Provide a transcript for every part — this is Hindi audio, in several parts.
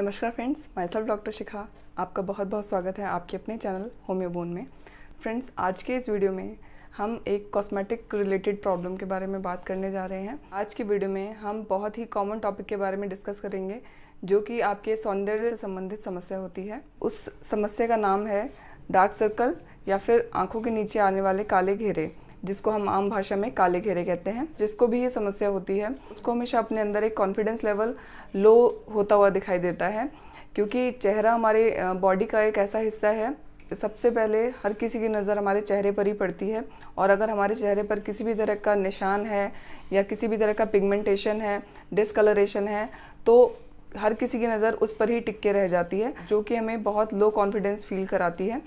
नमस्कार friends myself doctor Shikha आपका बहुत बहुत स्वागत है आपके अपने चैनल होम्योबोन में फ्रेंड्स आज के इस वीडियो में हम एक कॉस्मेटिक रिलेटेड प्रॉब्लम के बारे में बात करने जा रहे हैं आज की वीडियो में हम बहुत ही कॉमन टॉपिक के बारे में डिस्कस करेंगे जो कि आपके सौंदर्य से संबंधित समस्या होती है उस समस्या का नाम है डार्क सर्कल या फिर आंखों के नीचे आने वाले काले घेरे जिसको हम आम भाषा में काले घेरे कहते हैं जिसको भी ये समस्या होती है उसको हमेशा अपने अंदर एक कॉन्फिडेंस लेवल लो होता हुआ दिखाई देता है क्योंकि चेहरा हमारे बॉडी का एक ऐसा हिस्सा है सबसे पहले हर किसी की नज़र हमारे चेहरे पर ही पड़ती है और अगर हमारे चेहरे पर किसी भी तरह का निशान है या किसी भी तरह का पिगमेंटेशन है डिसकलरेशन है तो हर किसी की नज़र उस पर ही टिक के रह जाती है जो कि हमें बहुत लो कॉन्फिडेंस फील कराती है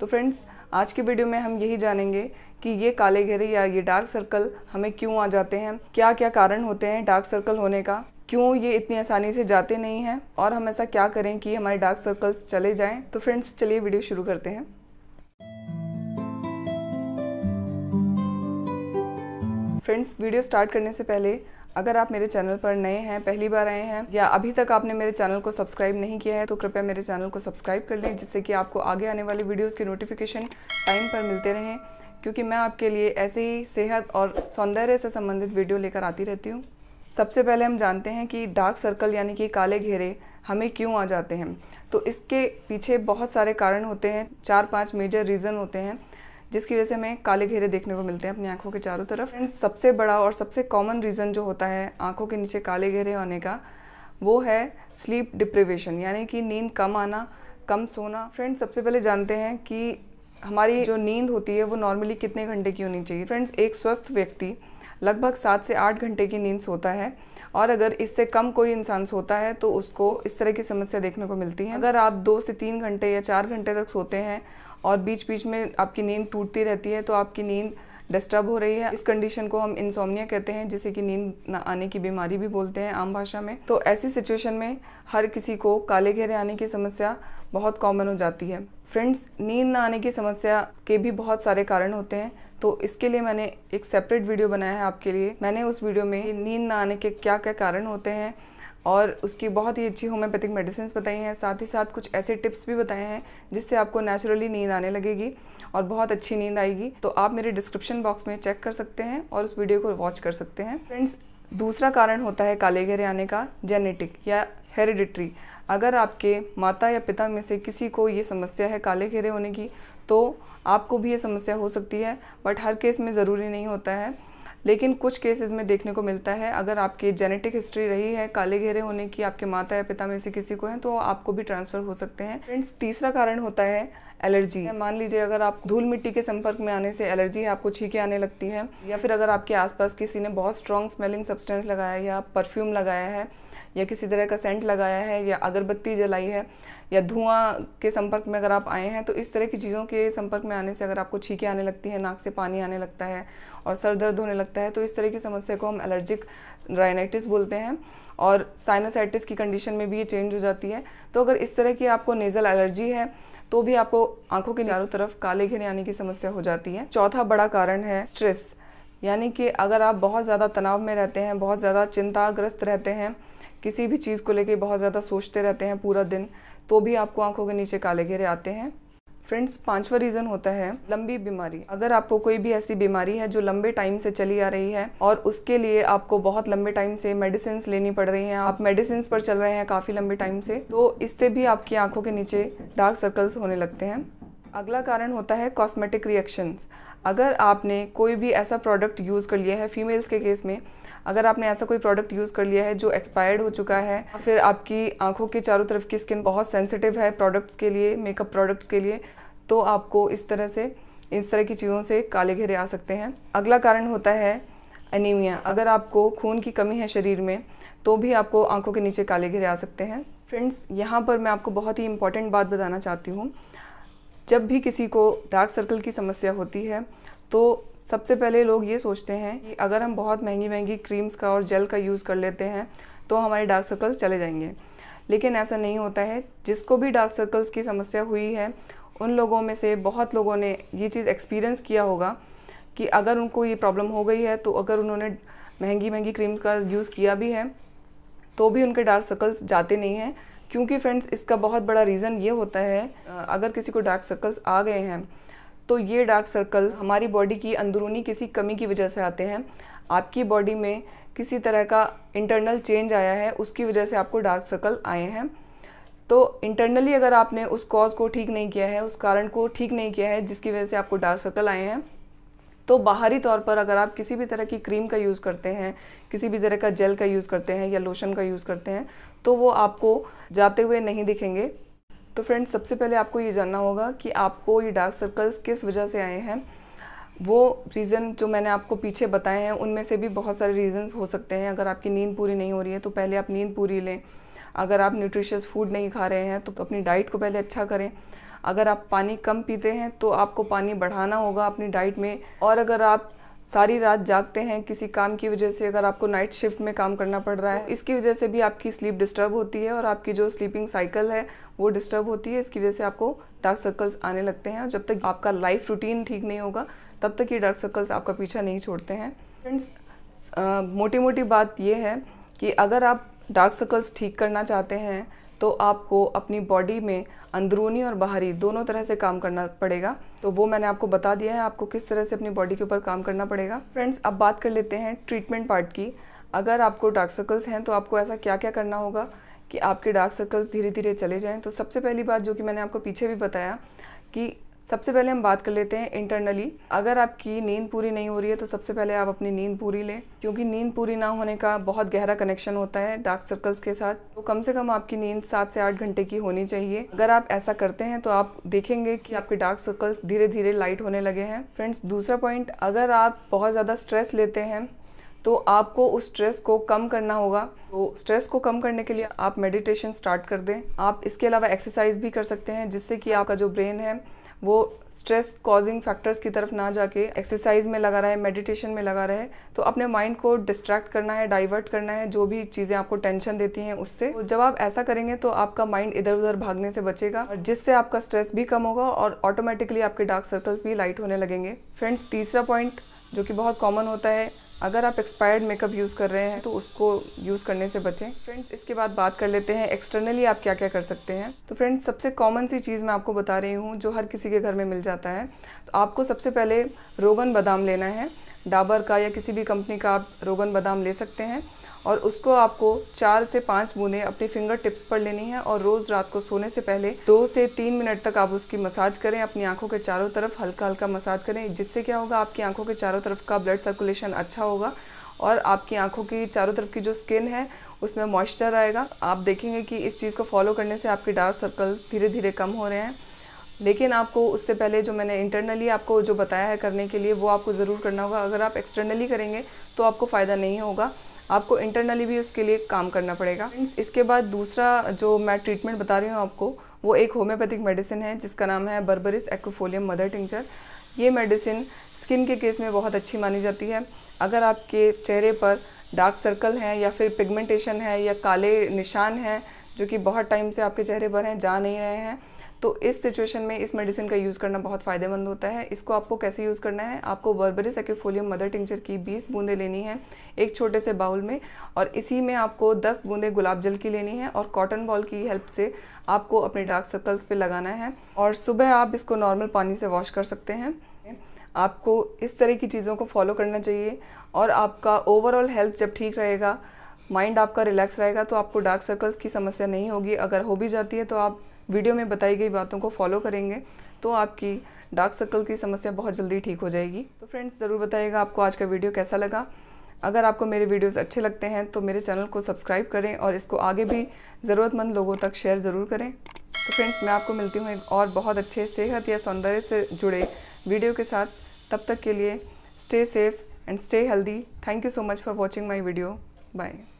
तो फ्रेंड्स आज के वीडियो में हम यही जानेंगे कि ये काले घेरे या ये डार्क सर्कल हमें क्यों आ जाते हैं क्या क्या कारण होते हैं डार्क सर्कल होने का क्यों ये इतनी आसानी से जाते नहीं हैं और हम ऐसा क्या करें कि हमारे डार्क सर्कल्स चले जाएं तो फ्रेंड्स चलिए वीडियो शुरू करते हैं फ्रेंड्स वीडियो स्टार्ट करने से पहले अगर आप मेरे चैनल पर नए हैं पहली बार आए हैं या अभी तक आपने मेरे चैनल को सब्सक्राइब नहीं किया है तो कृपया मेरे चैनल को सब्सक्राइब कर लें जिससे कि आपको आगे आने वाली वीडियोस की नोटिफिकेशन टाइम पर मिलते रहें क्योंकि मैं आपके लिए ऐसे ही सेहत और सौंदर्य से संबंधित वीडियो लेकर आती रहती हूँ सबसे पहले हम जानते हैं कि डार्क सर्कल यानी कि काले घेरे हमें क्यों आ जाते हैं तो इसके पीछे बहुत सारे कारण होते हैं चार पाँच मेजर रीज़न होते हैं जिसकी वजह से हमें काले घेरे देखने को मिलते हैं अपनी आंखों के चारों तरफ एंड सबसे बड़ा और सबसे कॉमन रीज़न जो होता है आंखों के नीचे काले घेरे होने का वो है स्लीप डिप्रिवेशन यानी कि नींद कम आना कम सोना फ्रेंड्स सबसे पहले जानते हैं कि हमारी जो नींद होती है वो नॉर्मली कितने घंटे की होनी चाहिए फ्रेंड्स एक स्वस्थ व्यक्ति लगभग सात से आठ घंटे की नींद सोता है और अगर इससे कम कोई इंसान सोता है तो उसको इस तरह की समस्या देखने को मिलती है अगर आप दो से तीन घंटे या चार घंटे तक सोते हैं और बीच बीच में आपकी नींद टूटती रहती है तो आपकी नींद डिस्टर्ब हो रही है इस कंडीशन को हम इंसोमिया कहते हैं जिसे कि नींद ना आने की बीमारी भी बोलते हैं आम भाषा में तो ऐसी सिचुएशन में हर किसी को काले घेरे आने की समस्या बहुत कॉमन हो जाती है फ्रेंड्स नींद ना आने की समस्या के भी बहुत सारे कारण होते हैं तो इसके लिए मैंने एक सेपरेट वीडियो बनाया है आपके लिए मैंने उस वीडियो में नींद ना आने के क्या क्या कारण होते हैं और उसकी बहुत ही अच्छी होम्योपैथिक मेडिसिन बताई हैं साथ ही साथ कुछ ऐसे टिप्स भी बताए हैं जिससे आपको नेचुरली नींद आने लगेगी और बहुत अच्छी नींद आएगी तो आप मेरे डिस्क्रिप्शन बॉक्स में चेक कर सकते हैं और उस वीडियो को वॉच कर सकते हैं फ्रेंड्स दूसरा कारण होता है काले घेरे आने का जेनेटिक या हेरिडिट्री अगर आपके माता या पिता में से किसी को ये समस्या है काले घेरे होने की तो आपको भी ये समस्या हो सकती है बट हर केस में ज़रूरी नहीं होता है लेकिन कुछ केसेस में देखने को मिलता है अगर आपकी जेनेटिक हिस्ट्री रही है काले घेरे होने की आपके माता या पिता में से किसी को है तो आपको भी ट्रांसफ़र हो सकते हैं फ्रेंड्स तीसरा कारण होता है एलर्जी मान लीजिए अगर आप धूल मिट्टी के संपर्क में आने से एलर्जी है आपको छींके आने लगती है या फिर अगर आपके आसपास किसी ने बहुत स्ट्रॉन्ग स्मेलिंग सब्सटेंस लगाया या परफ्यूम लगाया है या किसी तरह का सेंट लगाया है या अगरबत्ती जलाई है या धुआं के संपर्क में अगर आप आए हैं तो इस तरह की चीज़ों के संपर्क में आने से अगर आपको छींकें आने लगती हैं नाक से पानी आने लगता है और सर दर्द होने लगता है तो इस तरह की समस्या को हम एलर्जिक राइनाइटिस बोलते हैं और साइनोसाइटिस की कंडीशन में भी ये चेंज हो जाती है तो अगर इस तरह की आपको नेज़ल एलर्जी है तो भी आपको आंखों के चारों तरफ काले घेरे आने की समस्या हो जाती है चौथा बड़ा कारण है स्ट्रेस यानी कि अगर आप बहुत ज़्यादा तनाव में रहते हैं बहुत ज़्यादा चिंताग्रस्त रहते हैं किसी भी चीज़ को लेके बहुत ज़्यादा सोचते रहते हैं पूरा दिन तो भी आपको आंखों के नीचे काले घेरे आते हैं फ्रेंड्स पांचवा रीज़न होता है लंबी बीमारी अगर आपको कोई भी ऐसी बीमारी है जो लंबे टाइम से चली आ रही है और उसके लिए आपको बहुत लंबे टाइम से मेडिसिन लेनी पड़ रही हैं आप मेडिसिन पर चल रहे हैं काफ़ी लंबे टाइम से तो इससे भी आपकी आंखों के नीचे डार्क सर्कल्स होने लगते हैं अगला कारण होता है कॉस्मेटिक रिएक्शंस अगर आपने कोई भी ऐसा प्रोडक्ट यूज़ कर लिया है फीमेल्स के केस में अगर आपने ऐसा कोई प्रोडक्ट यूज़ कर लिया है जो एक्सपायर्ड हो चुका है फिर आपकी आंखों के चारों तरफ की स्किन बहुत सेंसिटिव है प्रोडक्ट्स के लिए मेकअप प्रोडक्ट्स के लिए तो आपको इस तरह से इस तरह की चीज़ों से काले घेरे आ सकते हैं अगला कारण होता है एनीमिया अगर आपको खून की कमी है शरीर में तो भी आपको आंखों के नीचे काले घेरे आ सकते हैं फ्रेंड्स यहाँ पर मैं आपको बहुत ही इंपॉर्टेंट बात बताना चाहती हूँ जब भी किसी को डार्क सर्कल की समस्या होती है तो सबसे पहले लोग ये सोचते हैं कि अगर हम बहुत महंगी महंगी क्रीम्स का और जेल का यूज़ कर लेते हैं तो हमारे डार्क सर्कल्स चले जाएंगे लेकिन ऐसा नहीं होता है जिसको भी डार्क सर्कल्स की समस्या हुई है उन लोगों में से बहुत लोगों ने ये चीज़ एक्सपीरियंस किया होगा कि अगर उनको ये प्रॉब्लम हो गई है तो अगर उन्होंने महंगी महंगी क्रीम्स का यूज़ किया भी है तो भी उनके डार्क सर्कल्स जाते नहीं हैं क्योंकि फ्रेंड्स इसका बहुत बड़ा रीज़न ये होता है अगर किसी को डार्क सर्कल्स आ गए हैं तो ये डार्क सर्कल्स हमारी बॉडी की अंदरूनी किसी कमी की वजह से आते हैं आपकी बॉडी में किसी तरह का इंटरनल चेंज आया है उसकी वजह से आपको डार्क सर्कल आए हैं तो इंटरनली अगर आपने उस कॉज को ठीक नहीं किया है उस कारण को ठीक नहीं किया है जिसकी वजह से आपको डार्क सर्कल आए हैं तो बाहरी तौर पर अगर आप किसी भी तरह की क्रीम का यूज़ करते हैं किसी भी तरह का जेल का यूज़ करते हैं या लोशन का यूज़ करते हैं तो वो आपको जाते हुए नहीं दिखेंगे तो फ्रेंड्स सबसे पहले आपको ये जानना होगा कि आपको ये डार्क सर्कल्स किस वजह से आए हैं वो रीज़न जो मैंने आपको पीछे बताए हैं उनमें से भी बहुत सारे रीज़न्स हो सकते हैं अगर आपकी नींद पूरी नहीं हो रही है तो पहले आप नींद पूरी लें अगर आप न्यूट्रिशियस फूड नहीं खा रहे हैं तो अपनी डाइट को पहले अच्छा करें अगर आप पानी कम पीते हैं तो आपको पानी बढ़ाना होगा अपनी डाइट में और अगर आप सारी रात जागते हैं किसी काम की वजह से अगर आपको नाइट शिफ्ट में काम करना पड़ रहा है इसकी वजह से भी आपकी स्लीप डिस्टर्ब होती है और आपकी जो स्लीपिंग साइकिल है वो डिस्टर्ब होती है इसकी वजह से आपको डार्क सर्कल्स आने लगते हैं और जब तक आपका लाइफ रूटीन ठीक नहीं होगा तब तक ये डार्क सर्कल्स आपका पीछा नहीं छोड़ते हैं फ्रेंड्स मोटी मोटी बात ये है कि अगर आप डार्क सर्कल्स ठीक करना चाहते हैं तो आपको अपनी बॉडी में अंदरूनी और बाहरी दोनों तरह से काम करना पड़ेगा तो वो मैंने आपको बता दिया है आपको किस तरह से अपनी बॉडी के ऊपर काम करना पड़ेगा फ्रेंड्स अब बात कर लेते हैं ट्रीटमेंट पार्ट की अगर आपको डार्क सर्कल्स हैं तो आपको ऐसा क्या क्या करना होगा कि आपके डार्क सर्कल्स धीरे धीरे चले जाएँ तो सबसे पहली बात जो कि मैंने आपको पीछे भी बताया कि सबसे पहले हम बात कर लेते हैं इंटरनली अगर आपकी नींद पूरी नहीं हो रही है तो सबसे पहले आप अपनी नींद पूरी लें क्योंकि नींद पूरी ना होने का बहुत गहरा कनेक्शन होता है डार्क सर्कल्स के साथ तो कम से कम आपकी नींद सात से आठ घंटे की होनी चाहिए अगर आप ऐसा करते हैं तो आप देखेंगे कि आपके डार्क सर्कल्स धीरे धीरे लाइट होने लगे हैं फ्रेंड्स दूसरा पॉइंट अगर आप बहुत ज़्यादा स्ट्रेस लेते हैं तो आपको उस स्ट्रेस को कम करना होगा तो स्ट्रेस को कम करने के लिए आप मेडिटेशन स्टार्ट कर दें आप इसके अलावा एक्सरसाइज भी कर सकते हैं जिससे कि आपका जो ब्रेन है वो स्ट्रेस कॉजिंग फैक्टर्स की तरफ ना जाके एक्सरसाइज में लगा रहे मेडिटेशन में लगा रहे तो अपने माइंड को डिस्ट्रैक्ट करना है डाइवर्ट करना है जो भी चीज़ें आपको टेंशन देती हैं उससे तो जब आप ऐसा करेंगे तो आपका माइंड इधर उधर भागने से बचेगा और जिससे आपका स्ट्रेस भी कम होगा और ऑटोमेटिकली आपके डार्क सर्कल्स भी लाइट होने लगेंगे फ्रेंड्स तीसरा पॉइंट जो कि बहुत कॉमन होता है अगर आप एक्सपायर्ड मेकअप यूज़ कर रहे हैं तो उसको यूज़ करने से बचें फ्रेंड्स इसके बाद बात कर लेते हैं एक्सटर्नली आप क्या क्या कर सकते हैं तो फ्रेंड्स सबसे कॉमन सी चीज़ मैं आपको बता रही हूँ जो हर किसी के घर में मिल जाता है तो आपको सबसे पहले रोगन बादाम लेना है डाबर का या किसी भी कंपनी का आप रोगन बादाम ले सकते हैं और उसको आपको चार से पाँच बूंदें अपनी फिंगर टिप्स पर लेनी है और रोज़ रात को सोने से पहले दो से तीन मिनट तक आप उसकी मसाज करें अपनी आंखों के चारों तरफ हल्का हल्का मसाज करें जिससे क्या होगा आपकी आंखों के चारों तरफ का ब्लड सर्कुलेशन अच्छा होगा और आपकी आंखों की चारों तरफ की जो स्किन है उसमें मॉइस्चर आएगा आप देखेंगे कि इस चीज़ को फॉलो करने से आपके डार्क सर्कल धीरे धीरे कम हो रहे हैं लेकिन आपको उससे पहले जो मैंने इंटरनली आपको जो बताया है करने के लिए वो आपको ज़रूर करना होगा अगर आप एक्सटर्नली करेंगे तो आपको फ़ायदा नहीं होगा आपको इंटरनली भी उसके लिए काम करना पड़ेगा इसके बाद दूसरा जो मैं ट्रीटमेंट बता रही हूँ आपको वो एक होम्योपैथिक मेडिसिन है जिसका नाम है बर्बरिस एक्फोलियम मदर टिंचर ये मेडिसिन स्किन के केस में बहुत अच्छी मानी जाती है अगर आपके चेहरे पर डार्क सर्कल हैं या फिर पिगमेंटेशन है या काले निशान हैं जो कि बहुत टाइम से आपके चेहरे पर हैं जा नहीं रहे हैं तो इस सिचुएशन में इस मेडिसिन का यूज़ करना बहुत फ़ायदेमंद होता है इसको आपको कैसे यूज़ करना है आपको बर्बरी सेकेफोलियम मदर टिंचर की 20 बूंदें लेनी है एक छोटे से बाउल में और इसी में आपको 10 बूंदे गुलाब जल की लेनी है और कॉटन बॉल की हेल्प से आपको अपने डार्क सर्कल्स पर लगाना है और सुबह आप इसको नॉर्मल पानी से वॉश कर सकते हैं आपको इस तरह की चीज़ों को फॉलो करना चाहिए और आपका ओवरऑल हेल्थ जब ठीक रहेगा माइंड आपका रिलैक्स रहेगा तो आपको डार्क सर्कल्स की समस्या नहीं होगी अगर हो भी जाती है तो आप वीडियो में बताई गई बातों को फॉलो करेंगे तो आपकी डार्क सर्कल की समस्या बहुत जल्दी ठीक हो जाएगी तो फ्रेंड्स ज़रूर बताइएगा आपको आज का वीडियो कैसा लगा अगर आपको मेरे वीडियोस अच्छे लगते हैं तो मेरे चैनल को सब्सक्राइब करें और इसको आगे भी ज़रूरतमंद लोगों तक शेयर ज़रूर करें तो फ्रेंड्स मैं आपको मिलती हूँ एक और बहुत अच्छे सेहत या सौंदर्य से जुड़े वीडियो के साथ तब तक के लिए stay safe and stay healthy thank you so much for watching my video bye